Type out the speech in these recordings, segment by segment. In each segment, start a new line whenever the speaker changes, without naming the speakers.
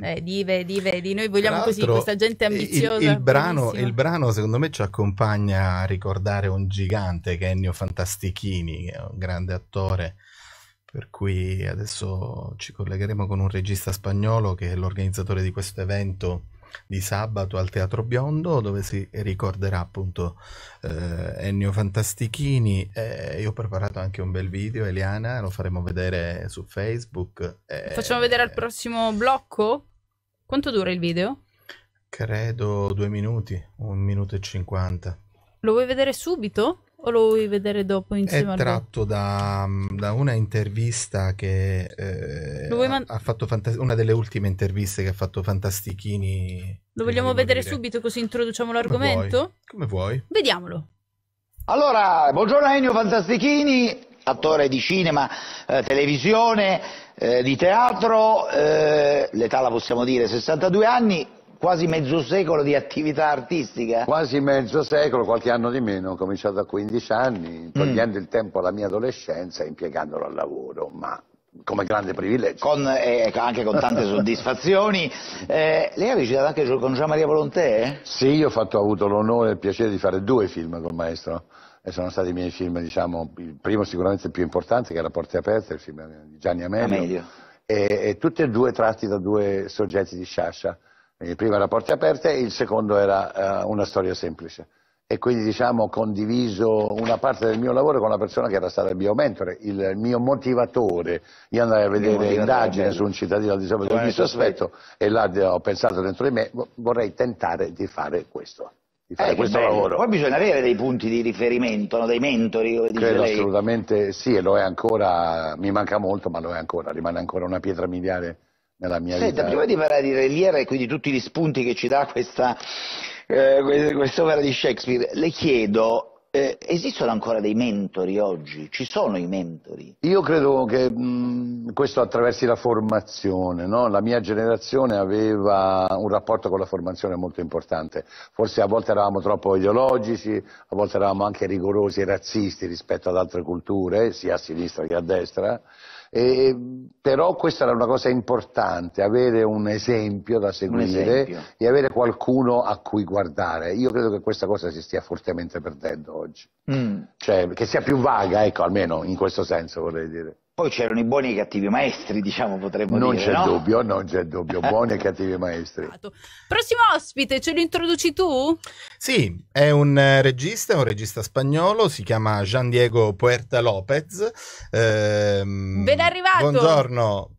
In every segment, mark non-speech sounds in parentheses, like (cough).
Eh, dive, dive, di noi vogliamo così, questa gente ambiziosa. Il, il, brano, il,
brano, secondo me ci accompagna a ricordare un gigante che è Ennio Fantastichini, che è un grande attore, per cui adesso ci collegheremo con un regista spagnolo che è l'organizzatore di questo evento di sabato al Teatro Biondo dove si ricorderà appunto eh, Ennio Fantastichini eh, io ho preparato anche un bel video Eliana lo faremo vedere su Facebook eh, facciamo
vedere al prossimo blocco quanto dura il video?
credo due minuti un minuto e cinquanta
lo vuoi vedere subito? O lo vuoi vedere dopo insieme? È tratto
da, da, una intervista che eh, man- ha fatto fanta- una delle ultime interviste che ha fatto
Fantastichini.
Lo vogliamo vedere dire. subito così introduciamo l'argomento? Come vuoi. Come vuoi. Vediamolo.
Allora, buongiorno Ennio Fantastichini, attore di cinema, eh, televisione, eh, di teatro, eh, l'età la possiamo dire 62 anni, quasi mezzo secolo di attività artistica? Quasi mezzo secolo, qualche anno di meno, ho cominciato a 15 anni, mm. togliendo mm. il tempo alla mia adolescenza e impiegandolo al lavoro, ma come grande privilegio. Con, eh, eh anche con tante (laughs) soddisfazioni. Eh, lei ha recitato anche con Gian Maria Volontè? Sì, io ho, fatto, ho avuto l'onore e il piacere di fare due film col maestro. E sono stati i miei film, diciamo, il primo sicuramente il più importante, che era Porte Aperte, il film di Gianni Amelio. Amelio. E, e tutti e due tratti da due soggetti di Sciascia. Il primo era Porte Aperte e il secondo era uh, Una storia semplice. E quindi diciamo ho condiviso una parte del mio lavoro con una persona che era stata il mio mentore, il mio motivatore. Io andai a vedere indagini su un cittadino al disabilità di sospetto e là ho pensato dentro di me vorrei tentare di fare questo di fare eh, questo lavoro. Poi bisogna avere dei punti di riferimento, no? dei mentori, come dice Credo lei. assolutamente sì, e lo è ancora, mi manca molto, ma lo è ancora, rimane ancora una pietra miliare nella mia Senta, vita. Prima di parlare di Reliera e quindi tutti gli spunti che ci dà questa eh, quest'opera di Shakespeare, le chiedo eh, esistono ancora dei mentori oggi? Ci sono i mentori? Io credo che mh, questo attraversi la formazione, no? la mia generazione aveva un rapporto con la formazione molto importante, forse a volte eravamo troppo ideologici, a volte eravamo anche rigorosi e razzisti rispetto ad altre culture, sia a sinistra che a destra, e, però questa era una cosa importante, avere un esempio da seguire esempio. e avere qualcuno a cui guardare. Io credo che questa cosa si stia fortemente perdendo oggi, mm. cioè che sia più vaga, ecco, almeno in questo senso vorrei dire. Poi c'erano i buoni e i cattivi maestri, diciamo, potremmo non dire. Non c'è no? dubbio, non c'è dubbio, buoni e cattivi (laughs) maestri.
Esatto. Prossimo ospite, ce lo introduci tu?
Sì,
è un eh, regista, un regista spagnolo, si chiama Gian Diego Puerta Lopez. Eh, ben
arrivato!
Buongiorno!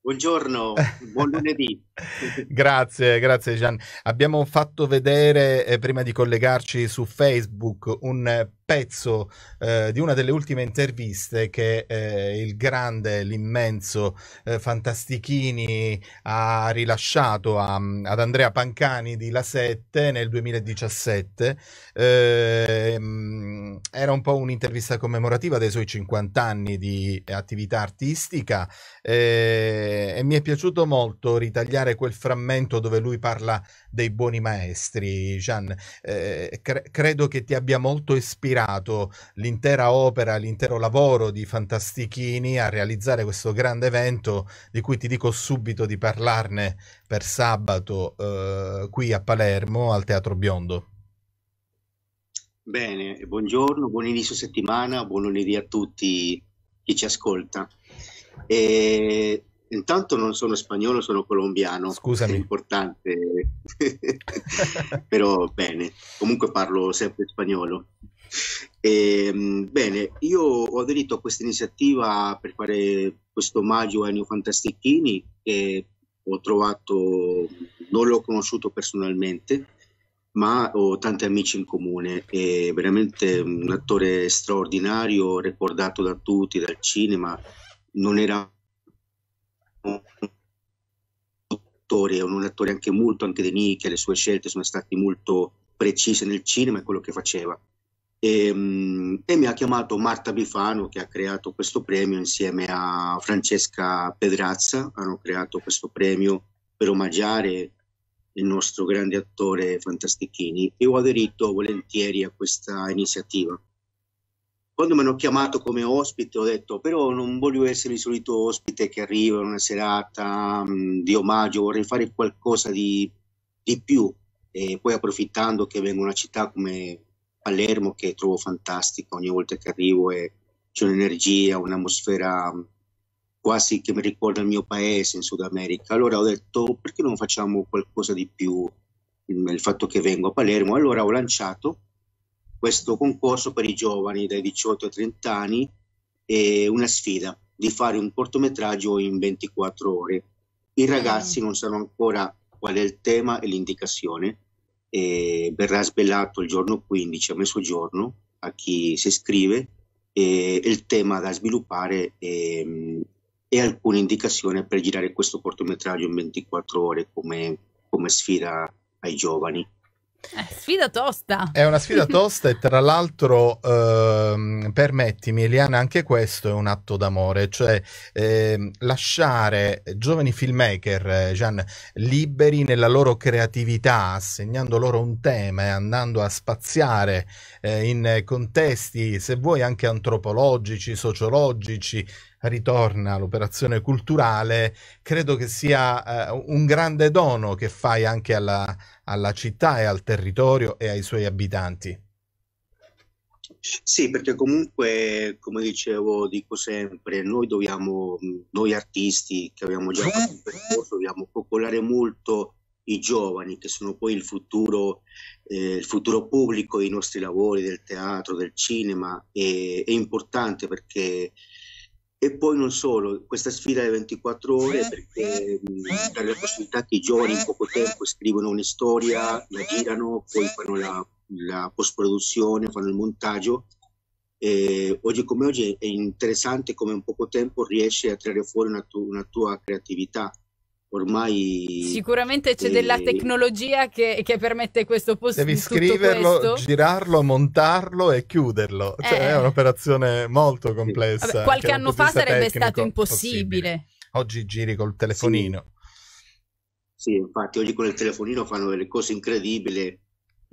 Buongiorno, buon lunedì.
(laughs) (laughs) grazie, grazie Gian. Abbiamo fatto vedere, eh, prima di collegarci su Facebook, un pezzo eh, di una delle ultime interviste che eh, il grande, l'immenso eh, Fantastichini ha rilasciato a, ad Andrea Pancani di La Sette nel 2017. Ehm, era un po' un'intervista commemorativa dei suoi 50 anni di attività artistica eh, e mi è piaciuto molto ritagliare ricordare quel frammento dove lui parla dei buoni maestri, Gian. Eh, cre- credo che ti abbia molto ispirato l'intera opera, l'intero lavoro di Fantastichini a realizzare questo grande evento di cui ti dico subito di parlarne per sabato eh, qui a Palermo al Teatro Biondo.
Bene, buongiorno, buon inizio settimana, buon lunedì a tutti chi ci ascolta. E eh, Intanto non sono spagnolo, sono colombiano. Scusami. È importante. Però bene, comunque parlo sempre spagnolo. E, ehm, bene, io ho aderito a questa iniziativa per fare questo omaggio a Ennio Fantastichini che ho trovato, non l'ho conosciuto personalmente, ma ho tanti amici in comune. È veramente un attore straordinario, ricordato da tutti, dal cinema. Non era attore, un attore anche molto anche di nicchia, le sue scelte sono state molto precise nel cinema e quello che faceva. E, ehm, e, mi ha chiamato Marta Bifano che ha creato questo premio insieme a Francesca Pedrazza, hanno creato questo premio per omaggiare il nostro grande attore Fantastichini e ho aderito volentieri a questa iniziativa quando mi hanno chiamato come ospite ho detto però non voglio essere il solito ospite che arriva in una serata mm, di omaggio, vorrei fare qualcosa di, di più e poi approfittando che vengo in una città come Palermo che trovo fantastica ogni volta che arrivo e c'è un'energia, un'atmosfera mm, quasi che mi ricorda il mio paese in Sud America. Allora ho detto perché non facciamo qualcosa di più mm, il fatto che vengo a Palermo? Allora ho lanciato questo concorso per i giovani dai 18 ai 30 anni è una sfida di fare un cortometraggio in 24 ore. I ragazzi non sanno ancora qual è il tema e l'indicazione. E verrà svelato il giorno 15 a mezzogiorno a chi si iscrive e il tema da sviluppare è, e alcune indicazioni per girare questo cortometraggio in 24 ore come, come sfida ai giovani. Eh, sfida tosta. È una sfida (laughs) tosta
e
tra l'altro, ehm, permettimi Eliana, anche questo è un atto d'amore, cioè ehm, lasciare giovani filmmaker, Gian, eh, liberi nella loro creatività, assegnando loro un tema e andando a spaziare eh, in contesti, se vuoi, anche antropologici, sociologici, ritorna l'operazione culturale, credo che sia eh, un grande dono che fai anche alla, alla città e al territorio e ai suoi abitanti.
Sì, perché comunque, come dicevo, dico sempre, noi dobbiamo, noi artisti che abbiamo già fatto un percorso, dobbiamo popolare molto i giovani che sono poi il futuro, eh, il futuro pubblico dei nostri lavori, del teatro, del cinema. E, è importante perché e poi non solo, questa sfida è 24 ore eh, perché dare eh, eh, la possibilità che i giovani in poco tempo scrivono una storia, la girano, poi fanno la, la post-produzione, fanno il montaggio. E oggi come oggi è interessante come in poco tempo riesci a tirare fuori una, tu, una tua creatività ormai...
Sicuramente c'è eh, della tecnologia che, che, permette questo possibile. Devi scriverlo, questo.
girarlo, montarlo e chiuderlo. Cioè, eh. È un'operazione molto complessa. Vabbè, qualche anno fa sarebbe tecnico, stato
impossibile. Possibile.
Oggi giri col telefonino.
Sì. sì. infatti oggi con il telefonino fanno delle cose incredibili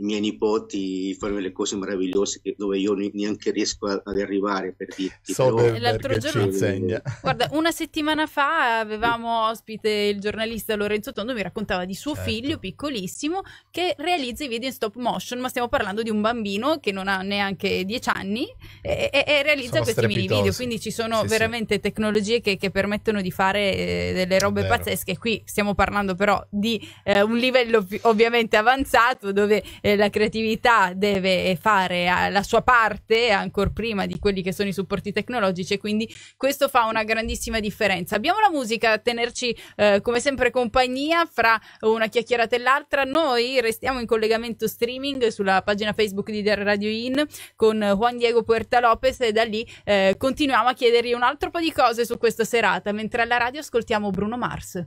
i miei nipoti fanno delle cose meravigliose che, dove io neanche riesco ad arrivare per dirti. So però... L'altro giorno, (laughs)
guarda, una settimana fa avevamo ospite il giornalista Lorenzo Tondo, mi raccontava di suo certo. figlio piccolissimo che realizza i video in stop motion, ma stiamo parlando di un bambino che non ha neanche dieci anni e, e, realizza sono questi strepitosi. mini video. Quindi ci sono sì, veramente sì. tecnologie che, che, permettono di fare eh, delle robe pazzesche. Qui stiamo parlando però di eh, un livello ovviamente avanzato dove eh, la creatività deve fare la sua parte ancora prima di quelli che sono i supporti tecnologici quindi questo fa una grandissima differenza. Abbiamo la musica a tenerci eh, come sempre compagnia fra una chiacchierata e l'altra. Noi restiamo in collegamento streaming sulla pagina Facebook di Radio In con Juan Diego Puerto Roberta Lopez e da lì eh, continuiamo a chiedergli un altro po' di cose su questa serata, mentre alla radio ascoltiamo Bruno Mars.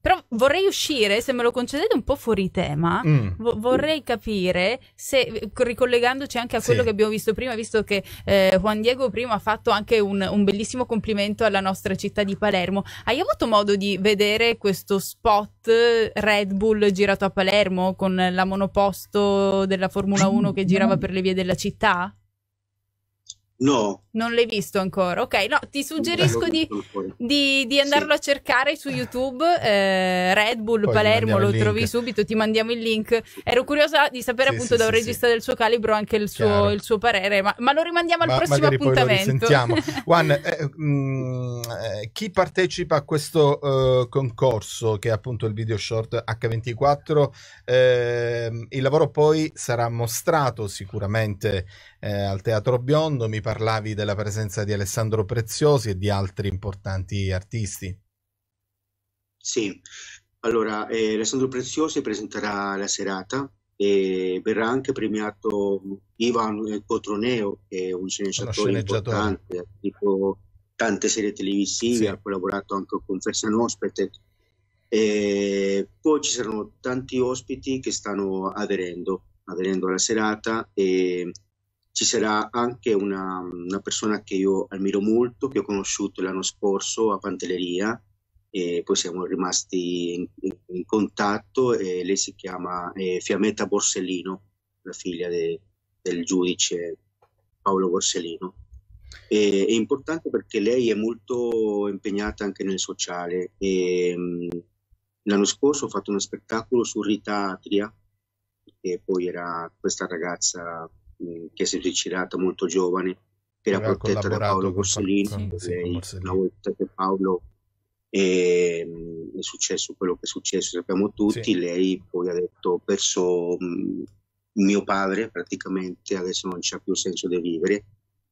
Però vorrei uscire, se me lo concedete, un po' fuori tema. Mm. Vo- vorrei capire se, ricollegandoci anche a quello sì. che abbiamo visto prima, visto che eh, Juan Diego prima ha fatto anche un, un, bellissimo complimento alla nostra città di Palermo. Hai avuto modo di vedere questo spot Red Bull girato a Palermo con la monoposto della Formula 1 che girava per le vie della città? No. Non l'hai visto ancora? Ok, no, ti suggerisco di, di, di, andarlo sì. a cercare su YouTube, eh, Red Bull Poi Palermo, lo trovi subito, ti mandiamo il link. Ero curiosa di sapere sì, appunto sì, da un regista del suo calibro anche il, suo, il suo, parere, ma, ma, lo rimandiamo al ma, prossimo appuntamento. (laughs)
Juan, eh, mh, mm, eh, chi partecipa a questo eh, concorso che è appunto il video short H24, ehm, il lavoro poi sarà mostrato sicuramente eh, al Teatro Biondo, mi pare parlavi della presenza di Alessandro Preziosi e di altri importanti artisti.
Sì, allora eh, Alessandro Preziosi presenterà la serata e verrà anche premiato Ivan Cotroneo, che è un sceneggiatore, sceneggiatore. importante, ha scritto tante serie televisive, sì. ha collaborato anche con Fersan Ospite. E poi ci saranno tanti ospiti che stanno aderendo, aderendo alla serata e ci sarà anche una, una, persona che io ammiro molto, che ho conosciuto l'anno scorso a Pantelleria e poi siamo rimasti in, in, in contatto e lei si chiama eh, Fiametta Borsellino, la figlia de, del giudice Paolo Borsellino. E, è importante perché lei è molto impegnata anche nel sociale. E, mm, l'anno scorso ho fatto uno spettacolo su Rita Atria, che poi era questa ragazza eh, che si è suicidata molto giovane, che era protetta da Paolo Borsellino. Sì, una volta che Paolo è, ehm, è successo quello che è successo, sappiamo tutti, sì. lei poi ha detto ho perso mio padre praticamente, adesso non c'è più senso di vivere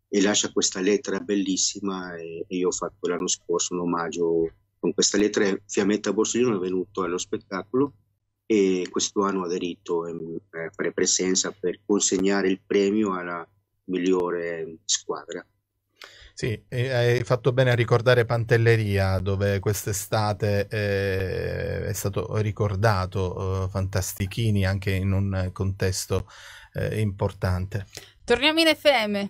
e lascia questa lettera bellissima e, e io ho fatto l'anno scorso un omaggio con questa lettera Fiammetta Borsellino è venuto allo spettacolo e questo anno ha aderito ehm, a fare presenza per consegnare il premio alla migliore squadra.
Sì, hai fatto bene a ricordare Pantelleria, dove quest'estate eh, è stato ricordato eh, Fantastichini anche in un contesto eh, importante.
Torniamo in FM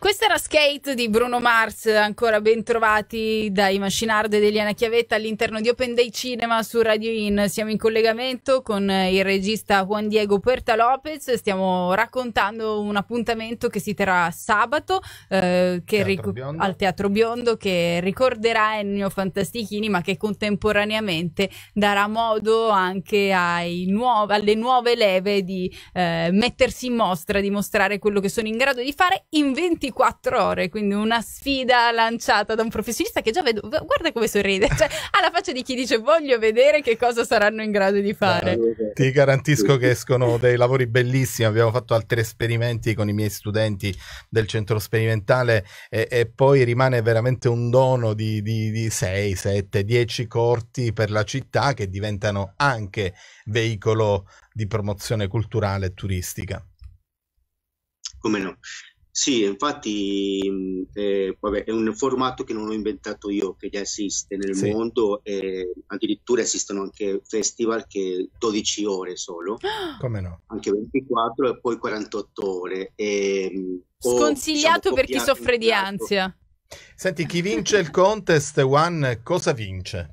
Questa era Skate di Bruno Mars, ancora ben trovati dai Machinardo ed Eliana Chiavetta all'interno di Open Day Cinema su Radio In. Siamo in collegamento con il regista Juan Diego Puerta Lopez, stiamo raccontando un appuntamento che si terrà sabato eh, Teatro ric- al Teatro Biondo che ricorderà Ennio Fantastichini ma che contemporaneamente darà modo anche nuo- alle nuove leve di eh, mettersi in mostra, di mostrare quello che sono in grado di fare in 20 24 ore, quindi una sfida lanciata da un professionista che già vedo, guarda come sorride, (laughs) cioè ha la faccia di chi dice voglio vedere che cosa saranno in grado di fare.
Ti garantisco che escono dei lavori bellissimi, abbiamo fatto altri esperimenti con i miei studenti del centro sperimentale e, e poi rimane veramente un dono di, di, di 6, 7, 10 corti per la città che diventano anche veicolo di promozione culturale e turistica.
Come no? Sì, infatti eh, vabbè, è un formato che non ho inventato io, che già esiste nel sì. mondo e addirittura esistono anche festival che 12 ore solo, (gasps) Come no? anche 24 e poi 48 ore. E, mm, Sconsigliato ho, diciamo, per chi soffre di ansia. Senti,
chi vince il contest One cosa vince?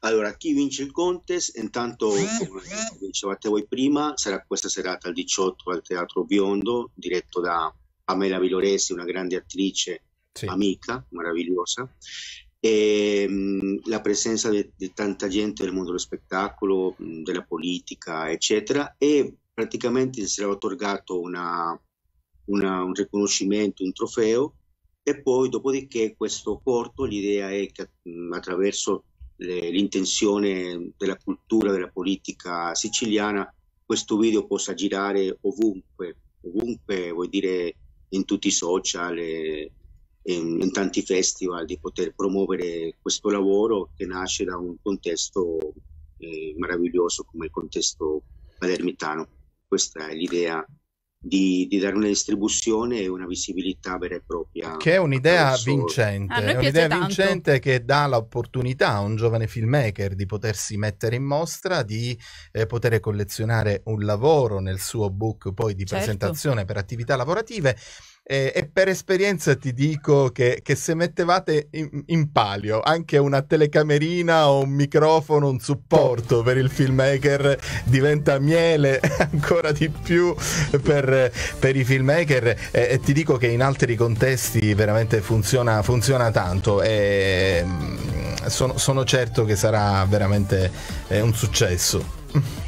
Allora, chi vince il contest? Intanto, come dicevate voi prima, sarà questa serata al 18 al Teatro Biondo, diretto da Pamela Viloresi, una grande attrice, sì. amica, meravigliosa. E, ehm, mh, la presenza di tanta gente del mondo dello spettacolo, mh, della politica, eccetera, e praticamente sarà otorgato una, una, un riconoscimento, un trofeo, e poi dopodiché questo corto, l'idea è che attraverso le, l'intenzione della cultura, della politica siciliana, questo video possa girare ovunque, ovunque vuol dire in tutti i social, e, in, in tanti festival, di poter promuovere questo lavoro che nasce da un contesto eh, meraviglioso come il contesto palermitano. Questa è l'idea di, di, dare una distribuzione e una visibilità vera e propria. Che è un'idea vincente, ah, è un'idea tanto. vincente
che dà l'opportunità a un giovane filmmaker di potersi mettere in mostra, di eh, poter collezionare un lavoro nel suo book poi di certo. presentazione per attività lavorative e, e, per esperienza ti dico che, che se mettevate in, in, palio anche una telecamerina o un microfono, un supporto per il filmmaker diventa miele (laughs) ancora di più per, per i filmmaker e, e, ti dico che in altri contesti veramente funziona, funziona tanto e mm, sono, sono certo che sarà veramente eh, un successo. (laughs)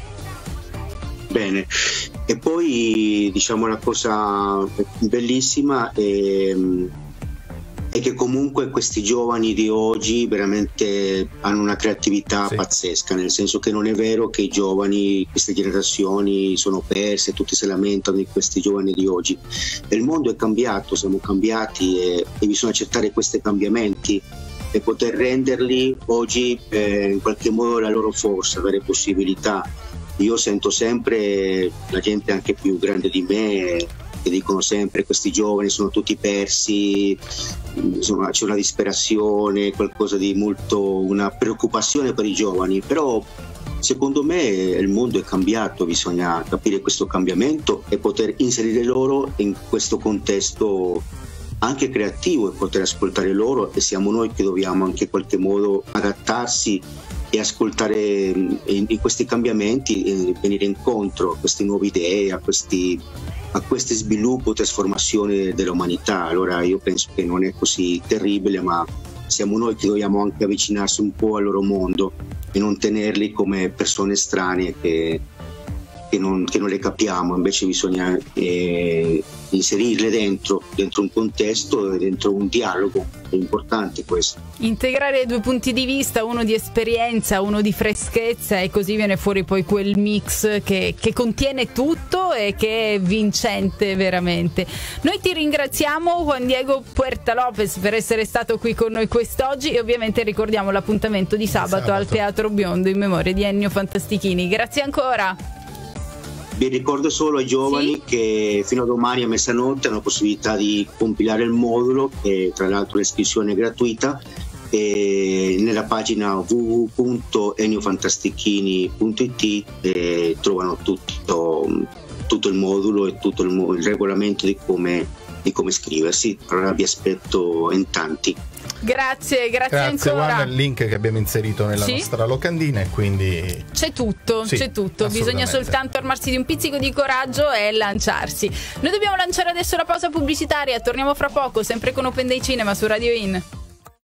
bene. E poi diciamo una cosa bellissima è, è che comunque questi giovani di oggi veramente hanno una creatività sì. pazzesca, nel senso che non è vero che i giovani, queste generazioni sono perse, tutti si lamentano di questi giovani di oggi. Il mondo è cambiato, siamo cambiati e, e bisogna accettare questi cambiamenti e poter renderli oggi eh, in qualche modo la loro forza, avere possibilità io sento sempre la gente anche più grande di me che dicono sempre questi giovani sono tutti persi, insomma c'è una disperazione, qualcosa di molto, una preoccupazione per i giovani, però secondo me il mondo è cambiato, bisogna capire questo cambiamento e poter inserire loro in questo contesto anche creativo e poter ascoltare loro e siamo noi che dobbiamo anche in qualche modo adattarsi e ascoltare mm, in, questi cambiamenti, venire incontro a queste nuove idee, a questi a questo sviluppo e trasformazione dell'umanità. Allora io penso che non è così terribile, ma siamo noi che dobbiamo anche avvicinarsi un po' al loro mondo e non tenerli come persone strane che che non, che non le capiamo, invece bisogna eh, inserirle dentro, dentro un contesto dentro un dialogo è importante questo.
Integrare due punti di vista, uno di esperienza, uno di freschezza e così viene fuori poi quel mix che, che, contiene tutto e che è vincente veramente. Noi ti ringraziamo Juan Diego Puerta Lopez per essere stato qui con noi quest'oggi e ovviamente ricordiamo l'appuntamento di sabato, sabato. al Teatro Biondo in memoria di Ennio Fantastichini. Grazie ancora.
Vi ricordo solo ai giovani sì. che fino a domani a mezzanotte hanno la possibilità di compilare il modulo, che tra l'altro l'iscrizione è gratuita, nella pagina www.eniofantastichini.it eh, trovano tutto, tutto, il modulo e tutto il, il regolamento di come, di come iscriversi. Allora vi aspetto in tanti.
Grazie, grazie, grazie ancora. Juan,
il link che abbiamo inserito nella sì? nostra locandina e
quindi... C'è tutto, sì, c'è tutto. Bisogna soltanto armarsi di un pizzico di coraggio e lanciarsi. Noi dobbiamo lanciare adesso la pausa pubblicitaria, torniamo fra poco, sempre con Open Day Cinema su Radio In.